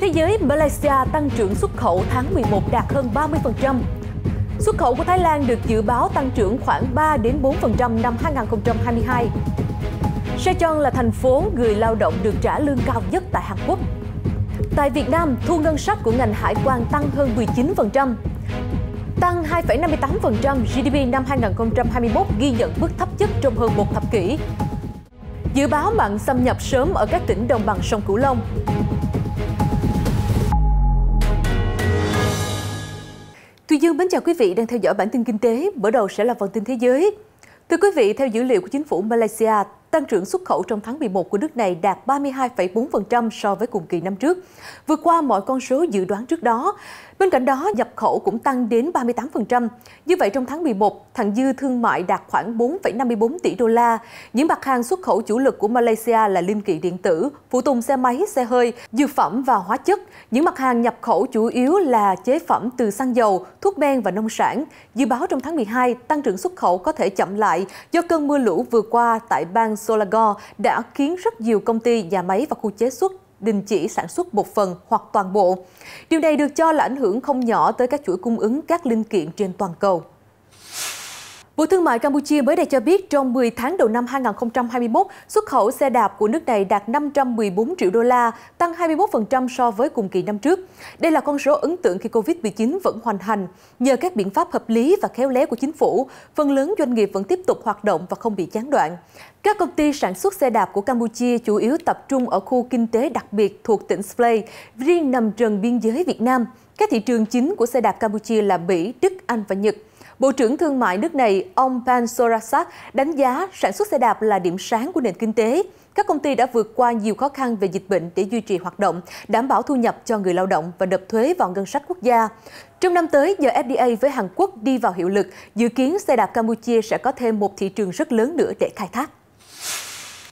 Khi thế giới, Malaysia tăng trưởng xuất khẩu tháng 11 đạt hơn 30%. Xuất khẩu của Thái Lan được dự báo tăng trưởng khoảng 3 đến 4% năm 2022. Saigon là thành phố người lao động được trả lương cao nhất tại Hàn Quốc. Tại Việt Nam, thu ngân sách của ngành hải quan tăng hơn 19%, tăng 2,58% GDP năm 2021 ghi nhận mức thấp nhất trong hơn một thập kỷ. Dự báo mặn xâm nhập sớm ở các tỉnh đồng bằng sông Cửu Long. Thùy Dương kính chào quý vị đang theo dõi bản tin kinh tế, mở đầu sẽ là phần tin thế giới. Thưa quý vị, theo dữ liệu của chính phủ Malaysia, Tăng trưởng xuất khẩu trong tháng 11 của nước này đạt 32,4% so với cùng kỳ năm trước, vượt qua mọi con số dự đoán trước đó. Bên cạnh đó, nhập khẩu cũng tăng đến 38%. Như vậy, trong tháng 11, thặng dư thương mại đạt khoảng 4,54 tỷ đô la. Những mặt hàng xuất khẩu chủ lực của Malaysia là linh kiện điện tử, phụ tùng xe máy, xe hơi, dược phẩm và hóa chất. Những mặt hàng nhập khẩu chủ yếu là chế phẩm từ xăng dầu, thuốc men và nông sản. Dự báo trong tháng 12, tăng trưởng xuất khẩu có thể chậm lại do cơn mưa lũ vừa qua tại bang Solagor đã khiến rất nhiều công ty, nhà máy và khu chế xuất đình chỉ sản xuất một phần hoặc toàn bộ. Điều này được cho là ảnh hưởng không nhỏ tới các chuỗi cung ứng các linh kiện trên toàn cầu. Bộ Thương mại Campuchia mới đây cho biết trong 10 tháng đầu năm 2021, xuất khẩu xe đạp của nước này đạt 514 triệu đô la, tăng 21% so với cùng kỳ năm trước. Đây là con số ấn tượng khi Covid-19 vẫn hoành hành. Nhờ các biện pháp hợp lý và khéo léo của chính phủ, phần lớn doanh nghiệp vẫn tiếp tục hoạt động và không bị gián đoạn. Các công ty sản xuất xe đạp của Campuchia chủ yếu tập trung ở khu kinh tế đặc biệt thuộc tỉnh Splay, riêng nằm gần biên giới Việt Nam. Các thị trường chính của xe đạp Campuchia là Mỹ, Đức, Anh và Nhật. Bộ trưởng Thương mại nước này, ông Pan Sorasak, đánh giá sản xuất xe đạp là điểm sáng của nền kinh tế. Các công ty đã vượt qua nhiều khó khăn về dịch bệnh để duy trì hoạt động, đảm bảo thu nhập cho người lao động và nộp thuế vào ngân sách quốc gia. Trong năm tới, giờ FDA với Hàn Quốc đi vào hiệu lực, dự kiến xe đạp Campuchia sẽ có thêm một thị trường rất lớn nữa để khai thác.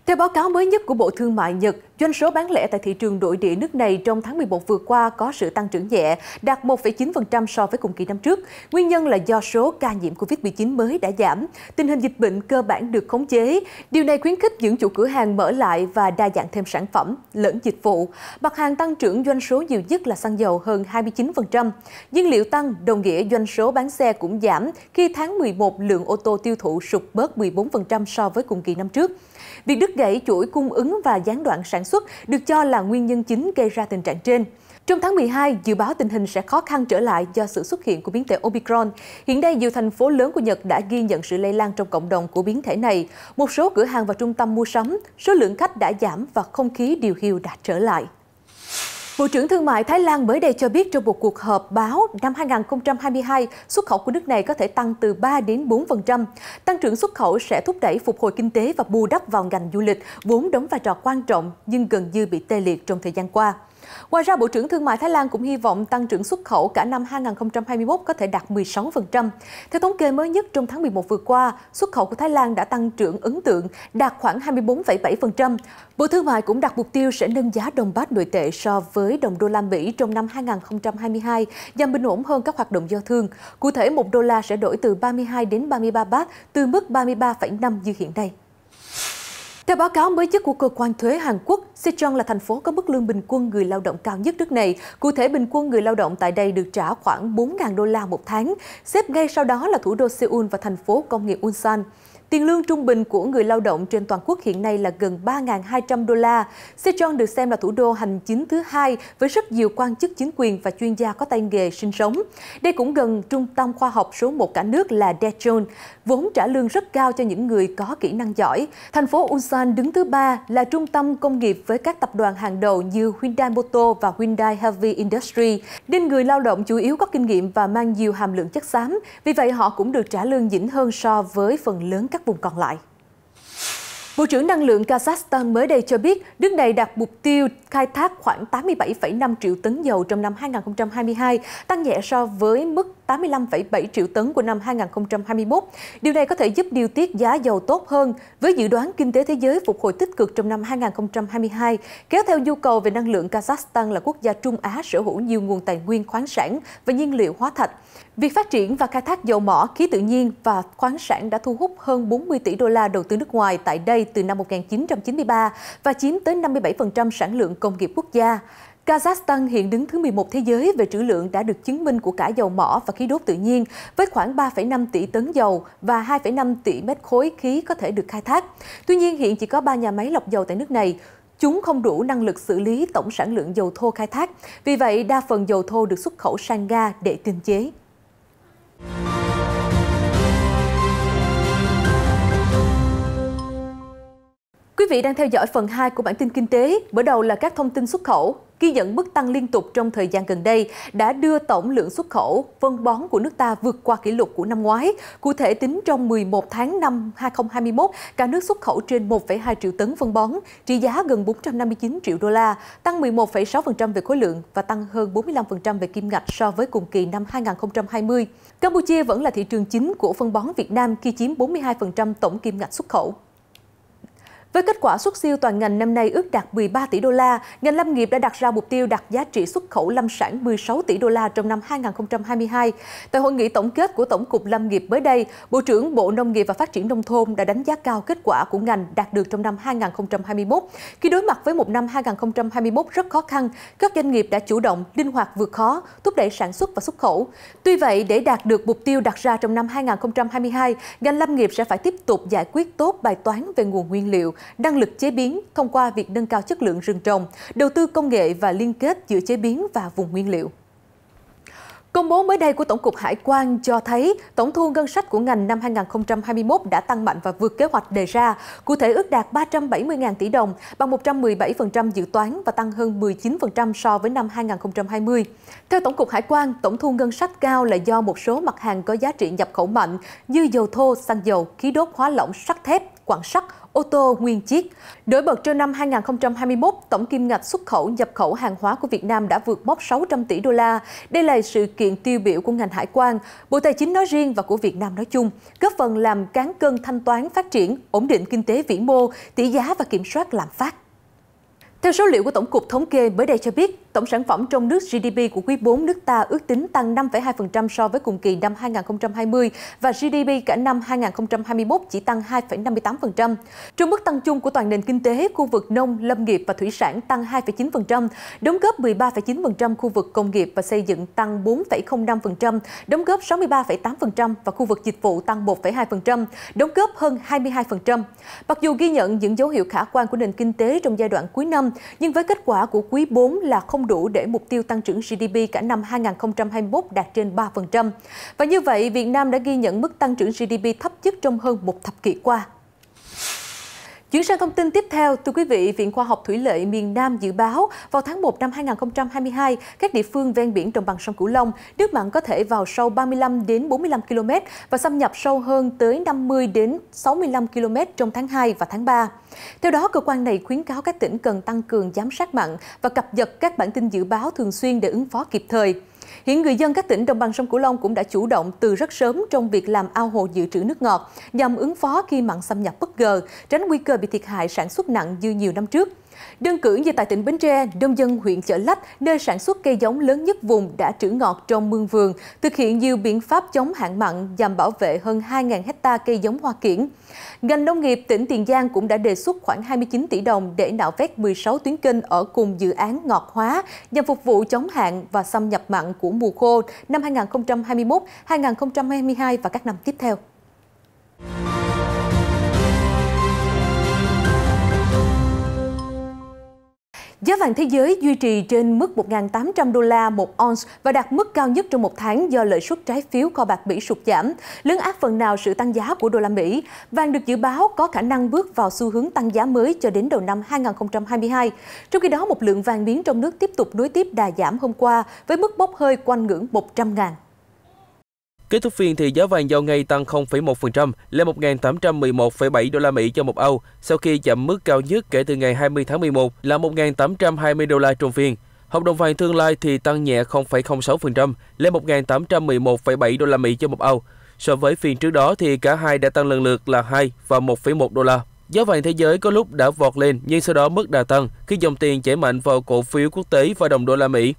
Theo báo cáo mới nhất của Bộ Thương mại Nhật, doanh số bán lẻ tại thị trường nội địa nước này trong tháng 11 vừa qua có sự tăng trưởng nhẹ, đạt 1,9% so với cùng kỳ năm trước. Nguyên nhân là do số ca nhiễm COVID-19 mới đã giảm, tình hình dịch bệnh cơ bản được khống chế. Điều này khuyến khích những chủ cửa hàng mở lại và đa dạng thêm sản phẩm, lẫn dịch vụ. Mặt hàng tăng trưởng doanh số nhiều nhất là xăng dầu hơn 29%. Nhiên liệu tăng đồng nghĩa doanh số bán xe cũng giảm khi tháng 11 lượng ô tô tiêu thụ sụt bớt 14% so với cùng kỳ năm trước. Việc Đức gãy chuỗi cung ứng và gián đoạn sản xuất được cho là nguyên nhân chính gây ra tình trạng trên. Trong tháng 12, dự báo tình hình sẽ khó khăn trở lại do sự xuất hiện của biến thể Omicron. Hiện nay, nhiều thành phố lớn của Nhật đã ghi nhận sự lây lan trong cộng đồng của biến thể này. Một số cửa hàng và trung tâm mua sắm, số lượng khách đã giảm và không khí điều hiu đã trở lại. Bộ trưởng Thương mại Thái Lan mới đây cho biết trong một cuộc họp báo năm 2022, xuất khẩu của nước này có thể tăng từ 3 đến 4%. Tăng trưởng xuất khẩu sẽ thúc đẩy phục hồi kinh tế và bù đắp vào ngành du lịch, vốn đóng vai trò quan trọng nhưng gần như bị tê liệt trong thời gian qua. Ngoài ra, Bộ trưởng Thương mại Thái Lan cũng hy vọng tăng trưởng xuất khẩu cả năm 2021 có thể đạt 16%. Theo thống kê mới nhất trong tháng 11 vừa qua, xuất khẩu của Thái Lan đã tăng trưởng ấn tượng, đạt khoảng 24,7%. Bộ Thương mại cũng đặt mục tiêu sẽ nâng giá đồng bát nội tệ so với đồng đô la Mỹ trong năm 2022 nhằm bình ổn hơn các hoạt động giao thương. Cụ thể, 1 đô la sẽ đổi từ 32 đến 33 bát, từ mức 33,5 như hiện nay. Theo báo cáo mới nhất của cơ quan thuế Hàn Quốc, Sichuan là thành phố có mức lương bình quân người lao động cao nhất nước này. Cụ thể, bình quân người lao động tại đây được trả khoảng 4.000 đô la một tháng, xếp ngay sau đó là thủ đô Seoul và thành phố công nghiệp Ulsan. Tiền lương trung bình của người lao động trên toàn quốc hiện nay là gần 3.200 đô la. Sejong được xem là thủ đô hành chính thứ hai với rất nhiều quan chức chính quyền và chuyên gia có tay nghề sinh sống. Đây cũng gần trung tâm khoa học số 1 cả nước là Daejeon, vốn trả lương rất cao cho những người có kỹ năng giỏi. Thành phố Ulsan đứng thứ ba là trung tâm công nghiệp với các tập đoàn hàng đầu như Hyundai Motor và Hyundai Heavy Industry. Nên người lao động chủ yếu có kinh nghiệm và mang nhiều hàm lượng chất xám, vì vậy họ cũng được trả lương dĩnh hơn so với phần lớn các các vùng còn lại. Bộ trưởng Năng lượng Kazakhstan mới đây cho biết nước này đặt mục tiêu khai thác khoảng 87,5 triệu tấn dầu trong năm 2022, tăng nhẹ so với mức 85,7 triệu tấn của năm 2021. Điều này có thể giúp điều tiết giá dầu tốt hơn với dự đoán kinh tế thế giới phục hồi tích cực trong năm 2022, kéo theo nhu cầu về năng lượng Kazakhstan là quốc gia Trung Á sở hữu nhiều nguồn tài nguyên khoáng sản và nhiên liệu hóa thạch. Việc phát triển và khai thác dầu mỏ, khí tự nhiên và khoáng sản đã thu hút hơn 40 tỷ đô la đầu tư nước ngoài tại đây từ năm 1993 và chiếm tới 57% sản lượng công nghiệp quốc gia. Kazakhstan hiện đứng thứ 11 thế giới về trữ lượng đã được chứng minh của cả dầu mỏ và khí đốt tự nhiên, với khoảng 3,5 tỷ tấn dầu và 2,5 tỷ mét khối khí có thể được khai thác. Tuy nhiên, hiện chỉ có 3 nhà máy lọc dầu tại nước này. Chúng không đủ năng lực xử lý tổng sản lượng dầu thô khai thác, vì vậy đa phần dầu thô được xuất khẩu sang Nga để tinh chế. Quý vị đang theo dõi phần 2 của bản tin kinh tế, mở đầu là các thông tin xuất khẩu. Ghi nhận mức tăng liên tục trong thời gian gần đây đã đưa tổng lượng xuất khẩu phân bón của nước ta vượt qua kỷ lục của năm ngoái. Cụ thể tính trong 11 tháng năm 2021, cả nước xuất khẩu trên 1,2 triệu tấn phân bón, trị giá gần 459 triệu đô la, tăng 11,6% về khối lượng và tăng hơn 45% về kim ngạch so với cùng kỳ năm 2020. Campuchia vẫn là thị trường chính của phân bón Việt Nam khi chiếm 42% tổng kim ngạch xuất khẩu. Với kết quả xuất siêu toàn ngành năm nay ước đạt 13 tỷ đô la, ngành lâm nghiệp đã đặt ra mục tiêu đạt giá trị xuất khẩu lâm sản 16 tỷ đô la trong năm 2022. Tại hội nghị tổng kết của Tổng cục Lâm nghiệp mới đây, Bộ trưởng Bộ Nông nghiệp và Phát triển Nông thôn đã đánh giá cao kết quả của ngành đạt được trong năm 2021. Khi đối mặt với một năm 2021 rất khó khăn, các doanh nghiệp đã chủ động, linh hoạt vượt khó, thúc đẩy sản xuất và xuất khẩu. Tuy vậy, để đạt được mục tiêu đặt ra trong năm 2022, ngành lâm nghiệp sẽ phải tiếp tục giải quyết tốt bài toán về nguồn nguyên liệu, năng lực chế biến thông qua việc nâng cao chất lượng rừng trồng, đầu tư công nghệ và liên kết giữa chế biến và vùng nguyên liệu. Công bố mới đây của Tổng cục Hải quan cho thấy tổng thu ngân sách của ngành năm 2021 đã tăng mạnh và vượt kế hoạch đề ra, cụ thể ước đạt 370.000 tỷ đồng, bằng 117% dự toán và tăng hơn 19% so với năm 2020. Theo Tổng cục Hải quan, tổng thu ngân sách cao là do một số mặt hàng có giá trị nhập khẩu mạnh như dầu thô, xăng dầu, khí đốt hóa lỏng, sắt thép, quảng sắt, ô tô nguyên chiếc. Đối bật trong năm 2021, tổng kim ngạch xuất khẩu nhập khẩu hàng hóa của Việt Nam đã vượt mốc 600 tỷ đô la. Đây là sự kiện tiêu biểu của ngành hải quan, Bộ Tài chính nói riêng và của Việt Nam nói chung, góp phần làm cán cân thanh toán phát triển, ổn định kinh tế vĩ mô, tỷ giá và kiểm soát lạm phát. Theo số liệu của Tổng cục Thống kê mới đây cho biết, Tổng sản phẩm trong nước GDP của quý 4 nước ta ước tính tăng 5,2% so với cùng kỳ năm 2020 và GDP cả năm 2021 chỉ tăng 2,58%. Trong mức tăng chung của toàn nền kinh tế, khu vực nông, lâm nghiệp và thủy sản tăng 2,9%, đóng góp 13,9% khu vực công nghiệp và xây dựng tăng 4,05%, đóng góp 63,8% và khu vực dịch vụ tăng 1,2%, đóng góp hơn 22%. Mặc dù ghi nhận những dấu hiệu khả quan của nền kinh tế trong giai đoạn cuối năm, nhưng với kết quả của quý 4 là không đủ để mục tiêu tăng trưởng GDP cả năm 2021 đạt trên 3%. Và như vậy, Việt Nam đã ghi nhận mức tăng trưởng GDP thấp nhất trong hơn một thập kỷ qua. Chuyển sang thông tin tiếp theo, thưa quý vị, Viện Khoa học Thủy lợi miền Nam dự báo vào tháng 1 năm 2022, các địa phương ven biển đồng bằng sông Cửu Long, nước mặn có thể vào sâu 35 đến 45 km và xâm nhập sâu hơn tới 50 đến 65 km trong tháng 2 và tháng 3. Theo đó, cơ quan này khuyến cáo các tỉnh cần tăng cường giám sát mặn và cập nhật các bản tin dự báo thường xuyên để ứng phó kịp thời. Hiện người dân các tỉnh đồng bằng sông Cửu Long cũng đã chủ động từ rất sớm trong việc làm ao hồ dự trữ nước ngọt nhằm ứng phó khi mặn xâm nhập bất ngờ, tránh nguy cơ bị thiệt hại sản xuất nặng như nhiều năm trước. Đơn cử như tại tỉnh Bến Tre, nông dân huyện Chợ Lách, nơi sản xuất cây giống lớn nhất vùng đã trữ ngọt trong mương vườn, thực hiện nhiều biện pháp chống hạn mặn nhằm bảo vệ hơn 2.000 hecta cây giống hoa kiển. Ngành nông nghiệp tỉnh Tiền Giang cũng đã đề xuất khoảng 29 tỷ đồng để nạo vét 16 tuyến kênh ở cùng dự án ngọt hóa nhằm phục vụ chống hạn và xâm nhập mặn của mùa khô năm 2021, 2022 và các năm tiếp theo. Giá vàng thế giới duy trì trên mức 1.800 đô la một ounce và đạt mức cao nhất trong một tháng do lợi suất trái phiếu kho bạc Mỹ sụt giảm, lớn áp phần nào sự tăng giá của đô la Mỹ. Vàng được dự báo có khả năng bước vào xu hướng tăng giá mới cho đến đầu năm 2022. Trong khi đó, một lượng vàng miếng trong nước tiếp tục nối tiếp đà giảm hôm qua với mức bốc hơi quanh ngưỡng 100 ngàn. Kết thúc phiên thì giá vàng giao ngay tăng 0,1% lên 1.811,7 đô la Mỹ cho một Âu, sau khi chạm mức cao nhất kể từ ngày 20 tháng 11 là 1.820 đô la trong phiên. Hợp đồng vàng tương lai thì tăng nhẹ 0,06% lên 1.811,7 đô la Mỹ cho một Âu. So với phiên trước đó thì cả hai đã tăng lần lượt là 2 và 1,1 đô la. Giá vàng thế giới có lúc đã vọt lên nhưng sau đó mức đà tăng khi dòng tiền chảy mạnh vào cổ phiếu quốc tế và đồng đô la Mỹ.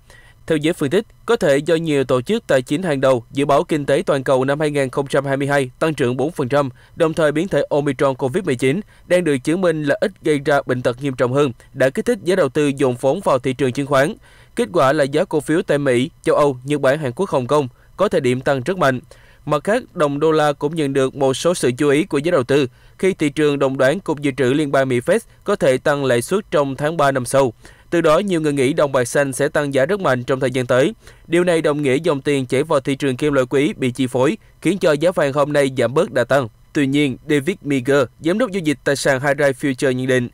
Theo giới phân tích, có thể do nhiều tổ chức tài chính hàng đầu dự báo kinh tế toàn cầu năm 2022 tăng trưởng 4%, đồng thời biến thể Omicron COVID-19 đang được chứng minh là ít gây ra bệnh tật nghiêm trọng hơn, đã kích thích giá đầu tư dồn vốn vào thị trường chứng khoán. Kết quả là giá cổ phiếu tại Mỹ, châu Âu, Nhật Bản, Hàn Quốc, Hồng Kông có thời điểm tăng rất mạnh. Mặt khác, đồng đô la cũng nhận được một số sự chú ý của giới đầu tư khi thị trường đồng đoán Cục Dự trữ Liên bang Mỹ Fed có thể tăng lãi suất trong tháng 3 năm sau. Từ đó, nhiều người nghĩ đồng bạc xanh sẽ tăng giá rất mạnh trong thời gian tới. Điều này đồng nghĩa dòng tiền chảy vào thị trường kim loại quý bị chi phối, khiến cho giá vàng hôm nay giảm bớt đã tăng. Tuy nhiên, David Meager, giám đốc giao dịch tại sàn High Future nhận định,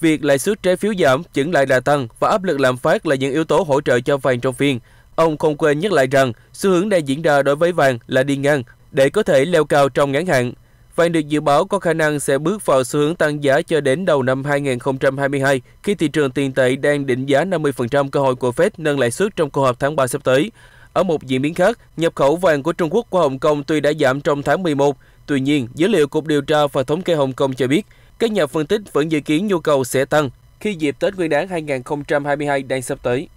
việc lãi suất trái phiếu giảm, chững lại đà tăng và áp lực lạm phát là những yếu tố hỗ trợ cho vàng trong phiên. Ông không quên nhắc lại rằng xu hướng đang diễn ra đối với vàng là đi ngang để có thể leo cao trong ngắn hạn. Vàng được dự báo có khả năng sẽ bước vào xu hướng tăng giá cho đến đầu năm 2022 khi thị trường tiền tệ đang định giá 50% cơ hội của Fed nâng lãi suất trong cuộc họp tháng 3 sắp tới. Ở một diễn biến khác, nhập khẩu vàng của Trung Quốc qua Hồng Kông tuy đã giảm trong tháng 11, tuy nhiên, dữ liệu Cục Điều tra và Thống kê Hồng Kông cho biết, các nhà phân tích vẫn dự kiến nhu cầu sẽ tăng khi dịp Tết Nguyên đán 2022 đang sắp tới.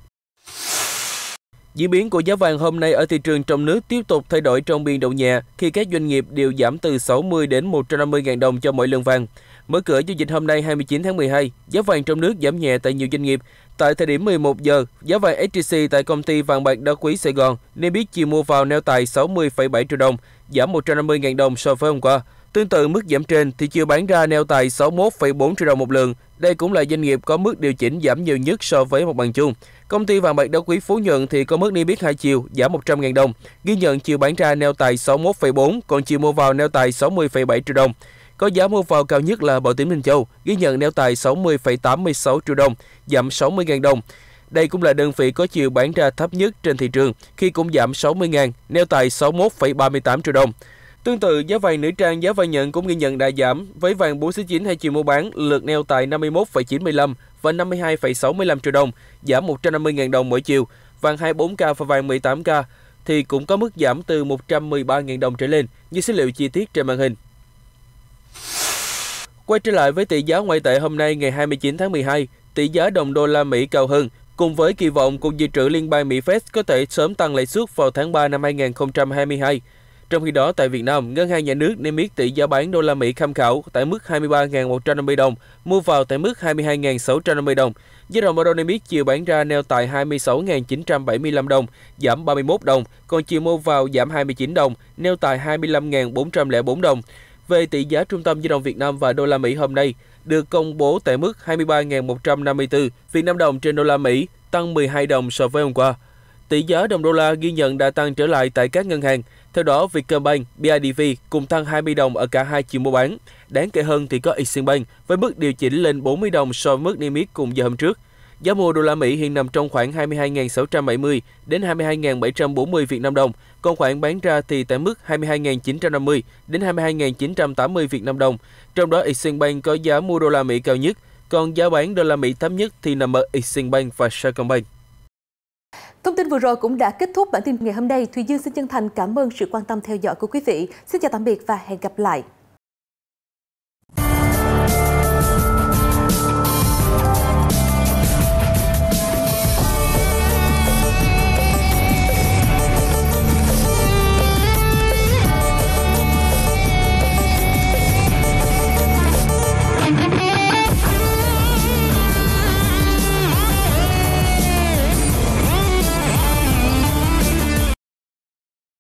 Diễn biến của giá vàng hôm nay ở thị trường trong nước tiếp tục thay đổi trong biên độ nhẹ khi các doanh nghiệp đều giảm từ 60 đến 150 000 đồng cho mỗi lượng vàng. Mở cửa giao dịch hôm nay 29 tháng 12, giá vàng trong nước giảm nhẹ tại nhiều doanh nghiệp. Tại thời điểm 11 giờ, giá vàng SJC tại công ty vàng bạc đá quý Sài Gòn nên biết chiều mua vào neo tại 60,7 triệu đồng, giảm 150 000 đồng so với hôm qua. Tương tự mức giảm trên thì chiều bán ra neo tại 61,4 triệu đồng một lượng. Đây cũng là doanh nghiệp có mức điều chỉnh giảm nhiều nhất so với một bằng chung. Công ty vàng bạc đá quý Phú Nhuận thì có mức niêm yết hai chiều giảm 100.000 đồng, ghi nhận chiều bán ra neo tài 61,4, còn chiều mua vào neo tài 60,7 triệu đồng. Có giá mua vào cao nhất là Bảo Tín Minh Châu, ghi nhận neo tài 60,86 triệu đồng, giảm 60.000 đồng. Đây cũng là đơn vị có chiều bán ra thấp nhất trên thị trường khi cũng giảm 60.000, neo tài 61,38 triệu đồng. Tương tự, giá vàng nữ trang, giá vàng nhận cũng ghi nhận đà giảm, với vàng 469 hay chiều mua bán lượt neo tại 51,95 và 52,65 triệu đồng, giảm 150.000 đồng mỗi chiều. Vàng 24K và vàng 18K thì cũng có mức giảm từ 113.000 đồng trở lên, như số liệu chi tiết trên màn hình. Quay trở lại với tỷ giá ngoại tệ hôm nay ngày 29 tháng 12, tỷ giá đồng đô la Mỹ cao hơn, cùng với kỳ vọng Cục Dự trữ Liên bang Mỹ Fed có thể sớm tăng lãi suất vào tháng 3 năm 2022. Trong khi đó, tại Việt Nam, Ngân hàng Nhà nước niêm yết tỷ giá bán đô la Mỹ tham khảo tại mức 23.150 đồng, mua vào tại mức 22.650 đồng. Giá đồng euro niêm yết chiều bán ra neo tại 26.975 đồng, giảm 31 đồng, còn chiều mua vào giảm 29 đồng, neo tại 25.404 đồng. Về tỷ giá trung tâm di động Việt Nam và đô la Mỹ hôm nay, được công bố tại mức 23.154 Việt Nam đồng trên đô la Mỹ, tăng 12 đồng so với hôm qua. Tỷ giá đồng đô la ghi nhận đã tăng trở lại tại các ngân hàng. Theo đó, Vietcombank, BIDV cùng tăng 20 đồng ở cả hai chiều mua bán. Đáng kể hơn thì có Eximbank với mức điều chỉnh lên 40 đồng so với mức niêm yết cùng giờ hôm trước. Giá mua đô la Mỹ hiện nằm trong khoảng 22.670 đến 22.740 Việt Nam đồng, còn khoảng bán ra thì tại mức 22.950 đến 22.980 Việt Nam đồng. Trong đó Eximbank có giá mua đô la Mỹ cao nhất, còn giá bán đô la Mỹ thấp nhất thì nằm ở Eximbank và Sacombank. Thông tin vừa rồi cũng đã kết thúc bản tin ngày hôm nay. Thùy Dương xin chân thành cảm ơn sự quan tâm theo dõi của quý vị. Xin chào tạm biệt và hẹn gặp lại.